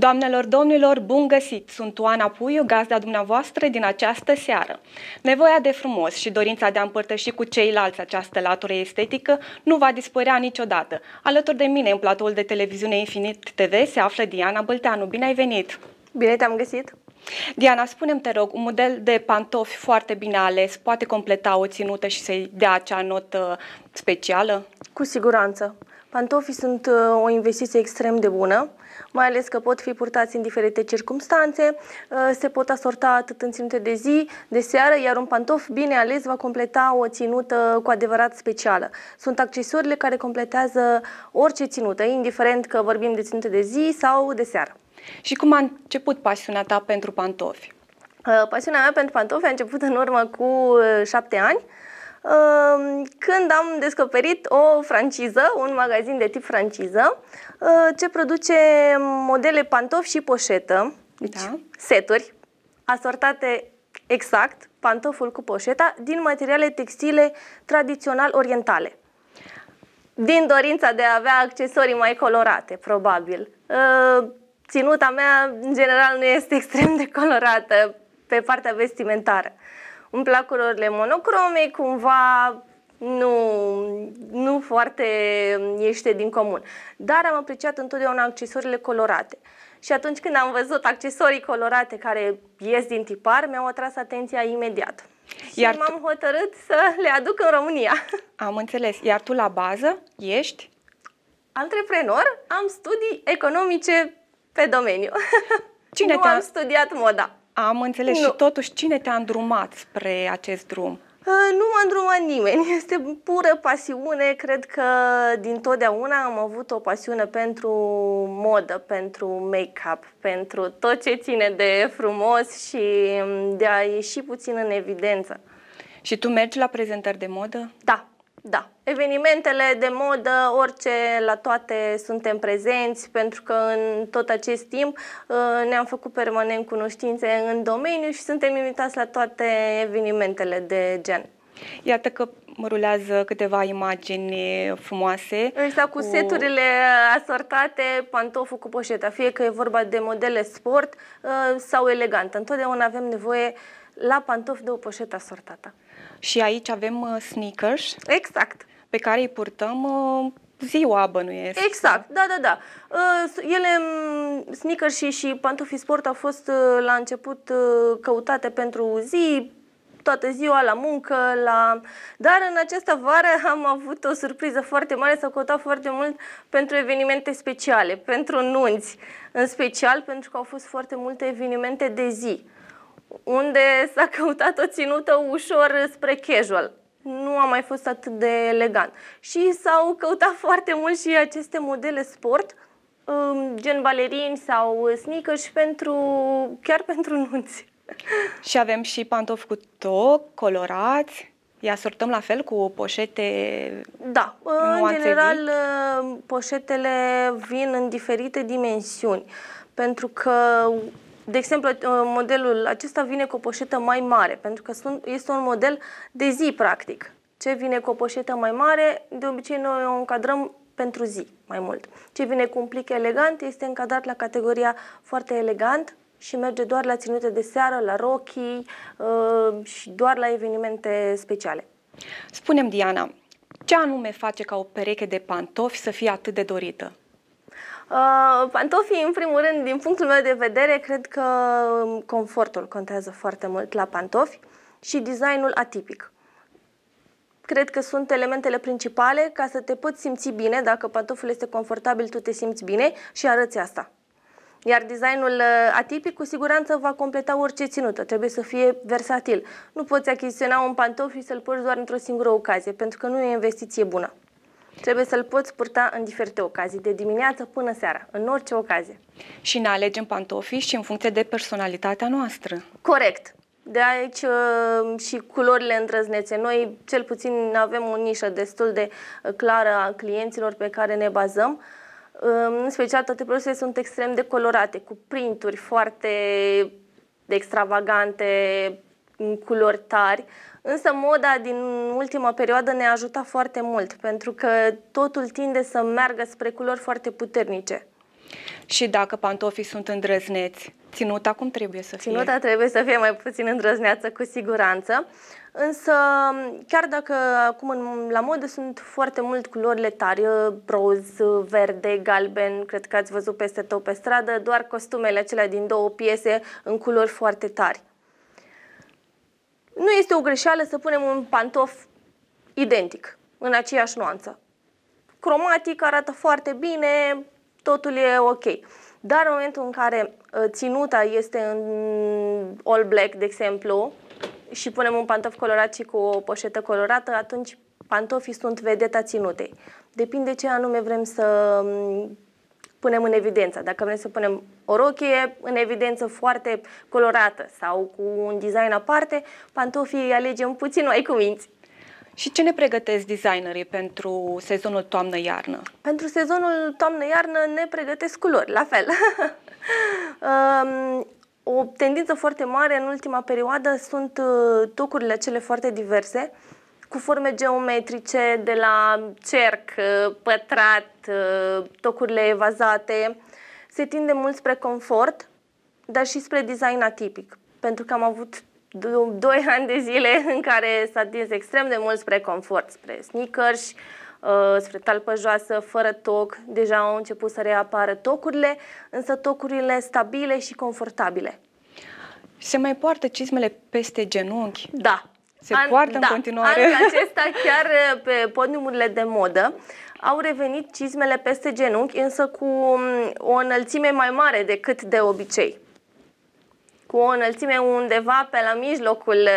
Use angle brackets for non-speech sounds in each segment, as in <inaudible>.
Doamnelor, domnilor, bun găsit! Sunt Oana Puiu, gazda dumneavoastră din această seară. Nevoia de frumos și dorința de a împărtăși cu ceilalți această latură estetică nu va dispărea niciodată. Alături de mine, în platoul de televiziune Infinit TV, se află Diana Bălteanu. Bine ai venit! Bine te-am găsit! Diana, spunem te rog, un model de pantofi foarte bine ales poate completa o ținută și să-i dea acea notă uh, specială? Cu siguranță. Pantofii sunt uh, o investiție extrem de bună mai ales că pot fi purtați în diferite circunstanțe, uh, se pot asorta atât în ținute de zi, de seară, iar un pantof bine ales va completa o ținută cu adevărat specială. Sunt accesorile care completează orice ținută, indiferent că vorbim de ținute de zi sau de seară. Și cum a început pasiunea ta pentru pantofi? Uh, pasiunea mea pentru pantofi a început în urmă cu uh, șapte ani când am descoperit o franciză, un magazin de tip franciză, Uh, ce produce modele pantofi și poșetă, deci da. seturi, asortate exact, pantoful cu poșeta, din materiale textile tradițional orientale. Din dorința de a avea accesorii mai colorate, probabil. Uh, ținuta mea, în general, nu este <laughs> extrem de colorată pe partea vestimentară. Îmi plac culorile monocrome, cumva nu, nu foarte ieșite din comun. Dar am apreciat întotdeauna accesoriile colorate. Și atunci când am văzut accesorii colorate care ies din tipar, mi-au atras atenția imediat. Iar și m-am hotărât să le aduc în România. <laughs> Am înțeles. Iar tu la bază ești? Antreprenor, am studii economice pe domeniu. <laughs> Cine nu te -a... am studiat moda. Am înțeles. Nu. Și totuși, cine te-a îndrumat spre acest drum? Uh, nu m-a îndrumat nimeni, <laughs> este pură pasiune. Cred că din totdeauna am avut o pasiune pentru modă, pentru make-up, pentru tot ce ține de frumos și de a ieși puțin în evidență. Și tu mergi la prezentări de modă? Da, da, evenimentele de modă, orice, la toate suntem prezenți, pentru că în tot acest timp uh, ne-am făcut permanent cunoștințe în domeniu și suntem invitați la toate evenimentele de gen. Iată că rulează câteva imagini frumoase. Însă exact, cu, cu seturile asortate, pantoful cu poșeta, fie că e vorba de modele sport uh, sau elegant. Întotdeauna avem nevoie la pantofi de o poșetă asortată. Și aici avem uh, sneakers. Exact. Pe care îi purtăm uh, ziua, bănuiesc. Exact, da, da, da. Uh, ele, mm, sneakers și, și pantofi sport au fost la început căutate pentru zi, toată ziua, la muncă, la... Dar în această vară am avut o surpriză foarte mare, s-au căutat foarte mult pentru evenimente speciale, pentru nunți, în special pentru că au fost foarte multe evenimente de zi unde s-a <laughs> căutat o ținută ușor spre casual. Nu a mai fost atât de elegant. Și s-au căutat foarte mult și aceste modele sport, um, gen balerini sau sneakers pentru, chiar pentru nunți. <laughs> Și avem și pantofi cu toc, colorați. Ia sortăm la fel cu poșete? Da, în general vii? Um, poșetele vin în diferite dimensiuni, pentru că de exemplu, uh, modelul acesta vine cu o poșetă mai mare, pentru că sunt, este un model de zi, practic. Ce vine cu o poșetă mai mare, de obicei noi o încadrăm pentru zi mai mult. Ce vine cu un plic elegant este încadrat la categoria foarte elegant și merge doar la ținute de seară, la rochii uh, și doar la evenimente speciale. Spunem, Diana, ce anume face ca o pereche de pantofi să fie atât de dorită? Uh, pantofii, în primul rând, din punctul meu de vedere, cred că um, confortul contează foarte mult la pantofi și designul atipic. Cred că sunt elementele principale ca să te poți simți bine. Dacă pantoful este confortabil, tu te simți bine și arăți asta. Iar designul uh, atipic cu siguranță va completa orice ținută, trebuie să fie versatil. Nu poți achiziționa un pantof și să-l porți doar într-o singură ocazie, pentru că nu e o investiție bună. Trebuie să-l poți purta în diferite ocazii, de dimineață până seara, în orice ocazie. Și ne alegem pantofii și în funcție de personalitatea noastră. Corect. De aici uh, și culorile îndrăznețe. Noi, cel puțin, avem o nișă destul de uh, clară a clienților pe care ne bazăm. Uh, în special, toate produsele sunt extrem de colorate, cu printuri foarte extravagante, culori tari, însă moda din ultima perioadă ne-a ajutat foarte mult, pentru că totul tinde să meargă spre culori foarte puternice. Și dacă pantofii sunt îndrăzneți, ținuta cum trebuie să fie? Ținuta trebuie să fie mai puțin îndrăzneață, cu siguranță. Însă, chiar dacă acum în, la modă sunt foarte mult culorile tari, uh, roz, uh, verde, galben, cred că ați văzut peste tot pe stradă, doar costumele acelea din două piese în culori foarte tari nu este o greșeală să punem un pantof identic, în aceeași nuanță. Cromatic arată foarte bine, totul e ok. Dar în momentul în care uh, ținuta este în all black, de exemplu, și punem un pantof colorat și cu o poșetă colorată, atunci pantofii sunt vedeta ținutei. Depinde ce anume vrem să mm, punem în evidență. Dacă vrem să punem o rochie în evidență foarte colorată sau cu un design aparte, pantofii alegem puțin mai cu minți. Și ce ne pregătesc designerii pentru sezonul toamnă-iarnă? Pentru sezonul toamnă-iarnă ne pregătesc culori, la fel. <laughs> um, o tendință foarte mare în ultima perioadă sunt uh, tocurile cele foarte diverse cu forme geometrice, de la cerc, uh, pătrat, uh, tocurile evazate. Se tinde mult spre confort, dar și spre design atipic, pentru că am avut doi ani de zile <laughs> în care s-a tins extrem de mult spre confort, spre sneakers, uh, spre talpă joasă, fără toc. Deja au început să reapară tocurile, însă tocurile stabile și confortabile. Se mai poartă cismele peste genunchi? Da, se An, poartă da, în continuare. Anul <laughs> acesta chiar pe podiumurile de modă au revenit cizmele peste genunchi, însă cu mm, o înălțime mai mare decât de obicei. Cu o înălțime undeva pe la mijlocul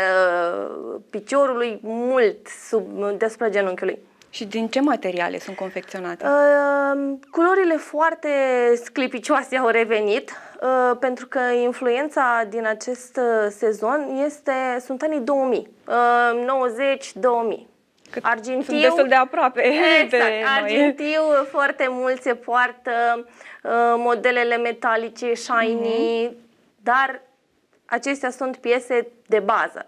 piciorului, mult sub, despre genunchiului. Și din ce materiale sunt confecționate? Uh, culorile foarte sclipicioase au revenit. Uh, pentru că influența din acest uh, sezon este, sunt anii 2000, 90-2000. Uh, Cât argintiu, sunt destul de aproape. <laughs> Exact, de argintiu, noi. foarte mult se poartă, modelele metalice, shiny, mm-hmm. dar acestea sunt piese de bază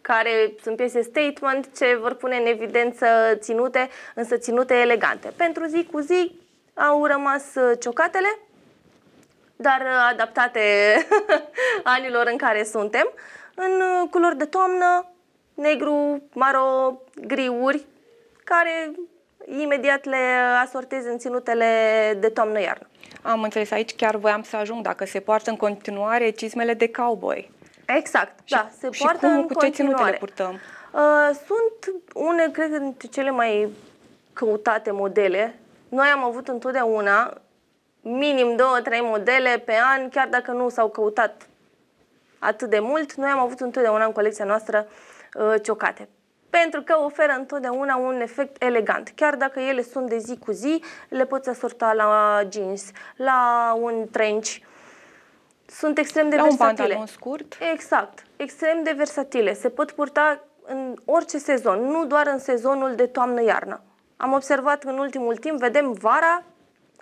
care sunt piese statement ce vor pune în evidență ținute, însă ținute elegante. Pentru zi cu zi au rămas ciocatele, dar uh, adaptate <laughs> anilor în care suntem, în uh, culori de toamnă, negru, maro, griuri, care imediat le asortez în ținutele de toamnă-iarnă. Am înțeles, aici chiar voiam să ajung, dacă se poartă în continuare cizmele de cowboy. Exact, și, da, se și poartă cum, în cu continuare. ce ținute le purtăm? Uh, sunt une, cred, dintre cele mai căutate modele. Noi am avut întotdeauna minim 2-3 modele pe an, chiar dacă nu s-au căutat atât de mult, noi am avut întotdeauna în colecția noastră uh, ciocate. Pentru că oferă întotdeauna un efect elegant. Chiar dacă ele sunt de zi cu zi, le poți asorta la jeans, la un trench. Sunt extrem de la versatile. un pantalon scurt? Exact. Extrem de versatile. Se pot purta în orice sezon, nu doar în sezonul de toamnă-iarnă. Am observat în ultimul timp, vedem vara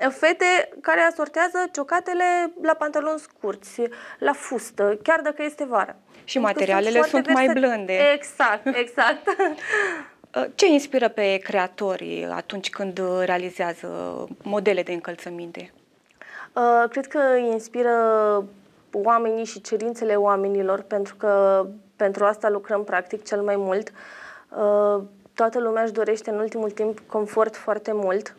fete care asortează ciocatele la pantaloni scurți, la fustă, chiar dacă este vară. Și Pentru materialele sunt, sunt mai blânde. Exact, <laughs> exact. Uh, ce inspiră pe creatorii atunci când realizează modele de încălțăminte? Uh, cred că inspiră oamenii și cerințele oamenilor, pentru că pentru asta lucrăm practic cel mai mult. Uh, toată lumea își dorește în ultimul timp confort foarte mult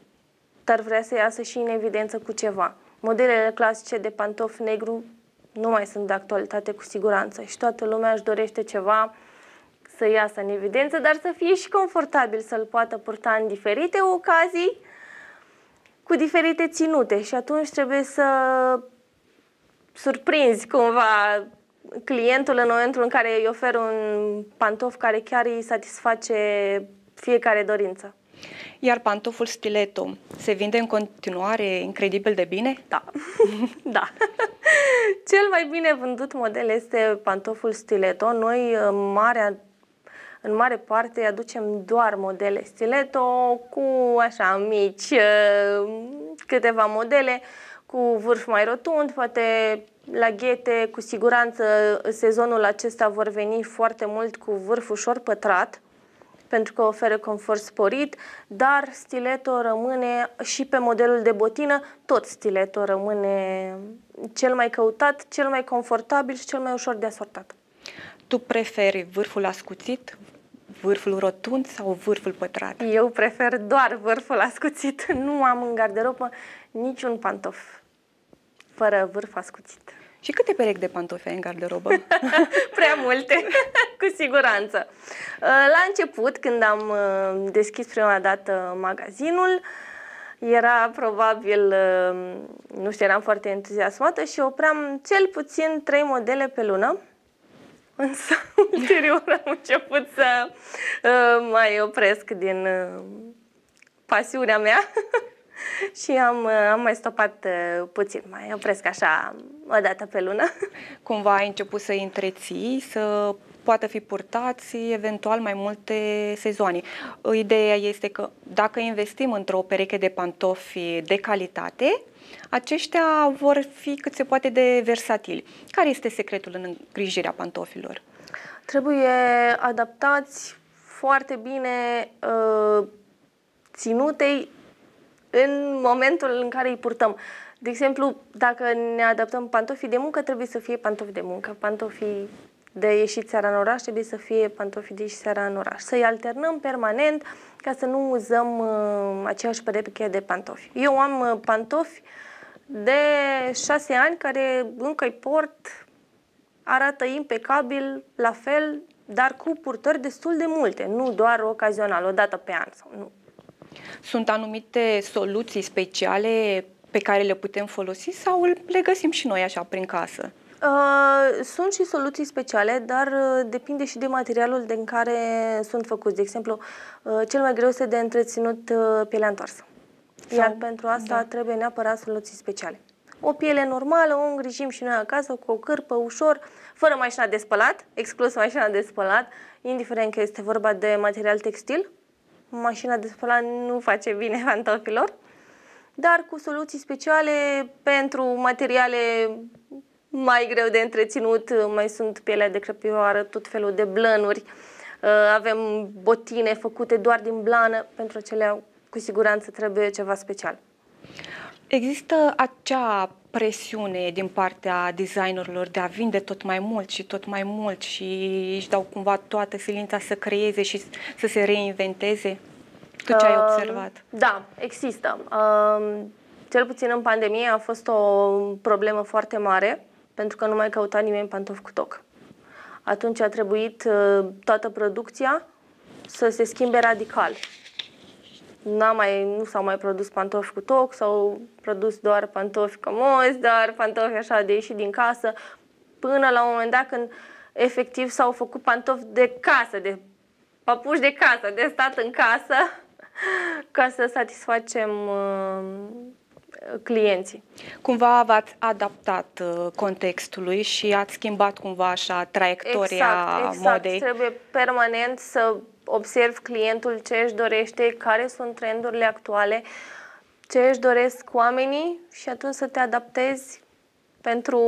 dar vrea să iasă și în evidență cu ceva. Modelele clasice de pantof negru nu mai sunt de actualitate cu siguranță și toată lumea își dorește ceva să iasă în evidență, dar să fie și confortabil să-l poată purta în diferite ocazii, cu diferite ținute și atunci trebuie să surprinzi cumva clientul în momentul în care îi ofer un pantof care chiar îi satisface fiecare dorință. Iar pantoful stiletto se vinde în continuare incredibil de bine? Da, <laughs> da. Cel mai bine vândut model este pantoful stiletto Noi, marea în mare parte aducem doar modele stiletto cu așa mici ă, câteva modele cu vârf mai rotund, poate la ghete, cu siguranță sezonul acesta vor veni foarte mult cu vârf ușor pătrat, pentru că oferă confort sporit, dar stileto rămâne și pe modelul de botină, tot stileto rămâne cel mai căutat, cel mai confortabil și cel mai ușor de asortat. Tu preferi vârful ascuțit, vârful rotund sau vârful pătrat? Eu prefer doar vârful ascuțit. <laughs> Nu am în garderobă niciun pantof fără vârf ascuțit. Și câte perechi de pantofi ai în garderobă? <laughs> Prea multe, <laughs> cu siguranță. Uh, la început, când am uh, deschis prima dată magazinul, era probabil, uh, nu știu, eram foarte entuziasmată și opream cel puțin trei modele pe lună. <laughs> Însă, ulterior am început să mai opresc din pasiunea mea <laughs> și am, am mai stopat uh, puțin, mai opresc așa o dată pe lună. <laughs> Cumva ai început să întreții, să poată fi purtați eventual mai multe sezoane. Ideea este că dacă investim într-o pereche de pantofi de calitate, aceștia vor fi cât se poate de versatili. Care este secretul în îngrijirea pantofilor? Trebuie adaptați foarte bine uh, ținutei în momentul în care îi purtăm. De exemplu, dacă ne adaptăm pantofii de muncă, trebuie să fie pantofi de muncă, pantofii de ieșit seara în oraș, trebuie să fie pantofii de ieșit seara în oraș. Să-i alternăm permanent ca să nu uzăm uh, aceeași pereche de pantofi. Eu am uh, pantofi de șase ani care încă îi port, arată impecabil, la fel, dar cu purtări destul de multe, nu doar ocazional, o dată pe an sau nu, sunt anumite soluții speciale pe care le putem folosi sau le găsim și noi așa prin casă? Sunt și soluții speciale, dar depinde și de materialul din care sunt făcuți. De exemplu, cel mai greu este de întreținut pielea întoarsă. Iar sau, pentru asta da. trebuie neapărat soluții speciale. O piele normală o îngrijim și noi acasă cu o cârpă ușor, fără mașina de spălat, exclus mașina de spălat, indiferent că este vorba de material textil mașina de spălat nu face bine <laughs> pantofilor, dar cu soluții speciale pentru materiale mai greu de întreținut, mai sunt pielea de crăpioară, tot felul de blănuri, uh, avem botine făcute doar din blană, pentru acelea cu siguranță trebuie ceva special. Există acea presiune din partea designerilor de a vinde tot mai mult și tot mai mult și își dau cumva toată silința să creeze și să se reinventeze? Tu ce ai um, observat? Uh, da, există. Uh, cel puțin în pandemie a fost o problemă foarte mare pentru că nu mai căuta nimeni pantofi cu toc. Atunci a trebuit uh, toată producția să se schimbe radical mai, nu s-au mai produs pantofi cu toc, s-au produs doar pantofi comozi, doar pantofi așa de ieșit din casă, până la un moment dat când efectiv s-au făcut pantofi de casă, de papuși de casă, de stat în casă, <laughs> ca să satisfacem uh, clienții. Cumva v-ați adaptat uh, contextului și ați schimbat cumva așa traiectoria exact, exact. modei. Trebuie permanent să observ clientul ce își dorește, care sunt trendurile actuale, ce își doresc oamenii și atunci să te adaptezi pentru,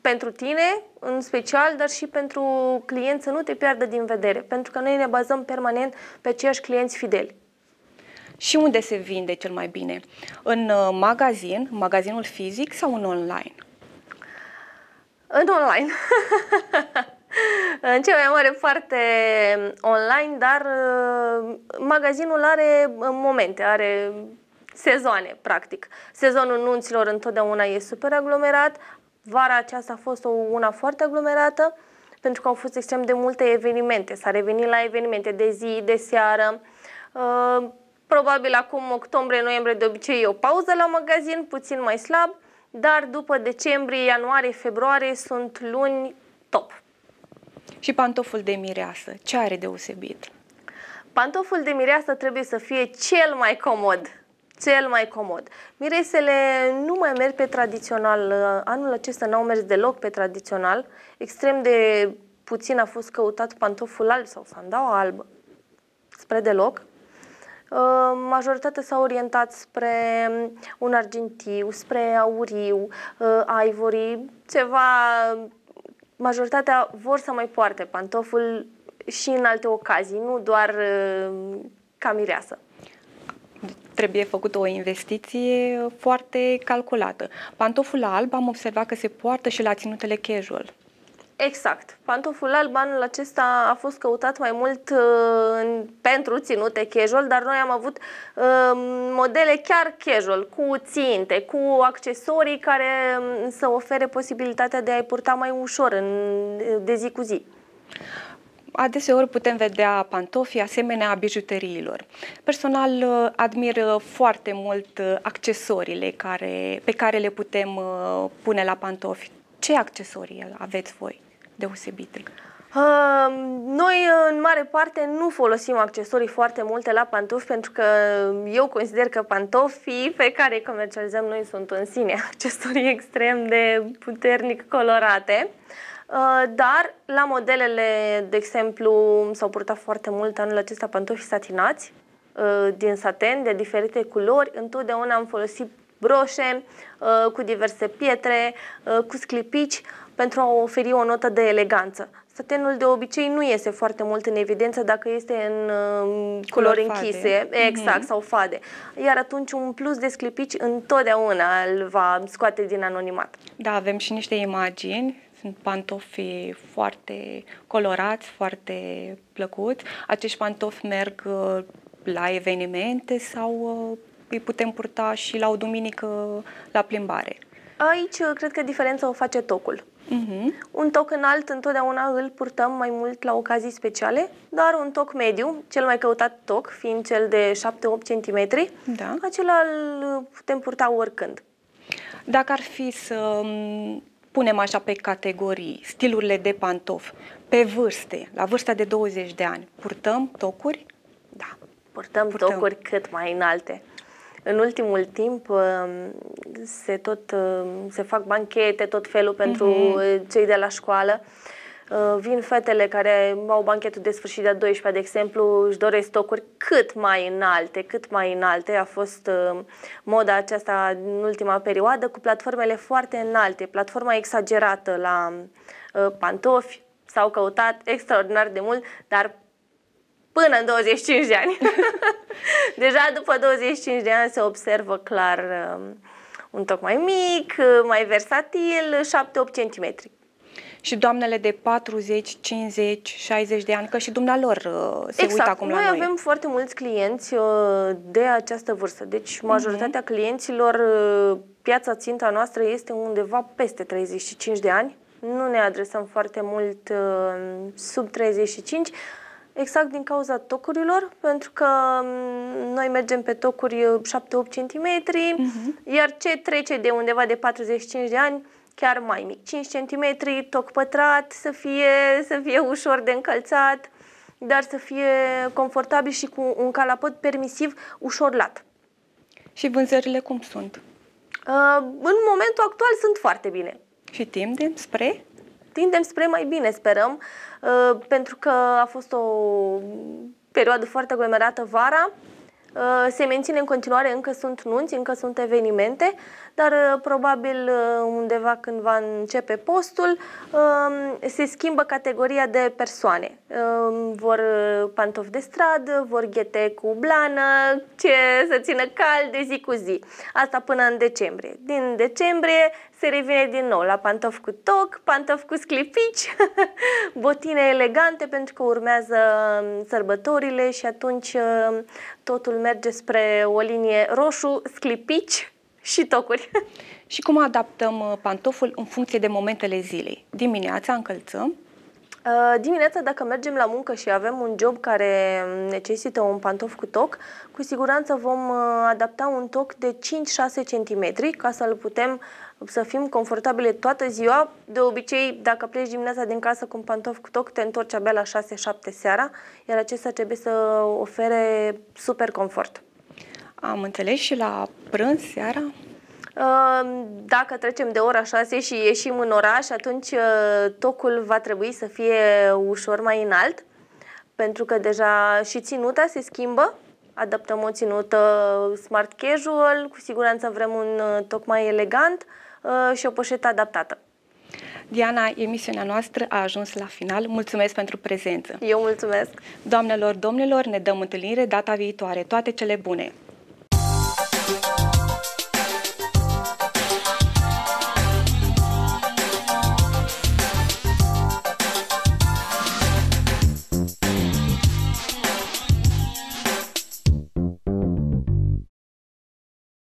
pentru tine în special, dar și pentru clienți să nu te piardă din vedere, pentru că noi ne bazăm permanent pe aceiași clienți fideli. Și unde se vinde cel mai bine? În uh, magazin, magazinul fizic sau în online? În online. <laughs> în cea mai mare parte mm, online, dar mm, magazinul are mm, momente, are sezoane, practic. Sezonul nunților întotdeauna e super aglomerat, vara aceasta a fost una foarte aglomerată, pentru că au fost extrem de multe evenimente, s-a revenit la evenimente de zi, de seară, uh, probabil acum octombrie, noiembrie de obicei e o pauză la magazin, puțin mai slab, dar după decembrie, ianuarie, februarie sunt luni top. Și pantoful de mireasă, ce are deosebit? Pantoful de mireasă trebuie să fie cel mai comod cel mai comod. Miresele nu mai merg pe tradițional. Uh, anul acesta n-au mers deloc pe tradițional. Extrem de puțin a fost căutat pantoful alb sau sandaua albă spre deloc. Uh, majoritatea s-a orientat spre um, un argintiu, spre auriu, uh, ivory, ceva majoritatea vor să mai poarte pantoful și în alte ocazii, nu doar uh, ca mireasă trebuie făcut o investiție foarte calculată. Pantoful alb am observat că se poartă și la ținutele casual. Exact. Pantoful alb anul acesta a fost căutat mai mult uh, pentru ținute casual, dar noi am avut uh, modele chiar casual, cu ținte, cu accesorii care um, să ofere posibilitatea de a-i purta mai ușor în, uh, de zi cu zi adeseori putem vedea pantofi asemenea bijuteriilor. Personal uh, admir uh, foarte mult accesoriile care, pe care le putem pune la pantofi. Ce accesorii aveți voi? deosebite? Uh, noi, în mare parte, nu folosim accesorii foarte multe la pantofi pentru că eu consider că pantofii pe care îi comercializăm noi sunt în sine accesorii <laughs> extrem de puternic colorate. Uh, dar la modelele, de exemplu, s-au purtat foarte mult anul acesta pantofi satinați uh, din saten de diferite culori. Întotdeauna am folosit broșe, uh, cu diverse pietre, uh, cu sclipici, pentru a oferi o notă de eleganță. Satenul de obicei nu iese foarte mult în evidență dacă este în uh, culori fade. închise, mhm. exact, mm-hmm. sau fade. Iar atunci un plus de sclipici întotdeauna îl va scoate din anonimat. Da, avem și niște imagini sunt pantofi foarte colorați, foarte plăcuți. Acești pantofi merg uh, la evenimente sau uh, îi putem purta și la o duminică la plimbare. Aici uh, cred că diferența o face tocul. Uh-huh. Un toc înalt întotdeauna îl purtăm mai mult la ocazii speciale, dar un toc mediu, cel mai căutat toc, fiind cel de 7-8 cm, da. acela îl putem purta oricând. Dacă ar fi să mm, punem așa pe categorii stilurile de pantof, pe vârste, la vârsta de 20 de ani, purtăm tocuri? Da. Purtăm, purtăm. tocuri cât mai înalte în ultimul timp um, se tot um, se fac banchete, tot felul mhm. pentru mm-hmm. cei de la școală. Uh, vin fetele care au banchetul de sfârșit de 12 de exemplu, își doresc stocuri cât mai înalte, cât mai înalte. A fost um, moda aceasta în ultima perioadă cu platformele foarte înalte, platforma exagerată la uh, pantofi, s-au căutat extraordinar de mult, dar până în 25 de ani. <laughs> Deja după 25 de ani se observă clar um, un toc mai mic, mai versatil, 7-8 cm. Și doamnele de 40, 50, 60 de ani, că și dumnealor uh, se exact. uită acum noi la noi. avem foarte mulți clienți uh, de această vârstă. Deci mhm. majoritatea mm -hmm. clienților, uh, piața ținta noastră este undeva peste 35 de ani. Nu ne adresăm foarte mult sub 35 Exact din cauza tocurilor, pentru că mm, noi mergem pe tocuri 7-8 cm, uh-huh. iar ce trece de undeva de 45 de ani, chiar mai mic, 5 cm, toc pătrat, să fie, să fie ușor de încălțat, dar să fie confortabil și cu un calapot permisiv ușor lat. Și vânzările cum sunt? Uh, în momentul actual sunt foarte bine. Și timp de spre? tindem spre mai bine, sperăm, uh, pentru că a fost o perioadă foarte aglomerată vara, Uh, se menține în continuare, încă sunt nunți, încă sunt evenimente, dar uh, probabil uh, undeva când va începe postul, um, se schimbă categoria de persoane. Um, vor pantofi de stradă, vor ghete cu blană, ce să țină cald de zi cu zi. Asta până în decembrie. Din decembrie se revine din nou la pantofi cu toc, pantofi cu sclipici, <laughs> botine elegante pentru că urmează um, sărbătorile și atunci totul merge spre o linie roșu, sclipici și tocuri. <laughs> Și cum adaptăm uh, pantoful în funcție de momentele zilei? Dimineața încălțăm, uh, Dimineața, dacă mergem la muncă și avem un job care um, necesită un pantof cu toc, cu siguranță vom uh, adapta un toc de 5-6 cm ca să-l putem să fim confortabile toată ziua. De obicei, dacă pleci dimineața din casă cu un pantof cu toc, te întorci abia la 6-7 seara, iar acesta trebuie să ofere super confort. Am înțeles și la prânz seara? Dacă trecem de ora 6 și ieșim în oraș, atunci uh, tocul va trebui să fie ușor mai înalt, pentru că deja și ținuta se schimbă, adaptăm o ținută smart casual, cu siguranță vrem un uh, toc mai elegant, Uh, și o poșetă adaptată. Diana, emisiunea noastră a ajuns la final. Mulțumesc pentru prezență. Eu mulțumesc. Doamnelor, domnilor, ne dăm întâlnire data viitoare. Toate cele bune!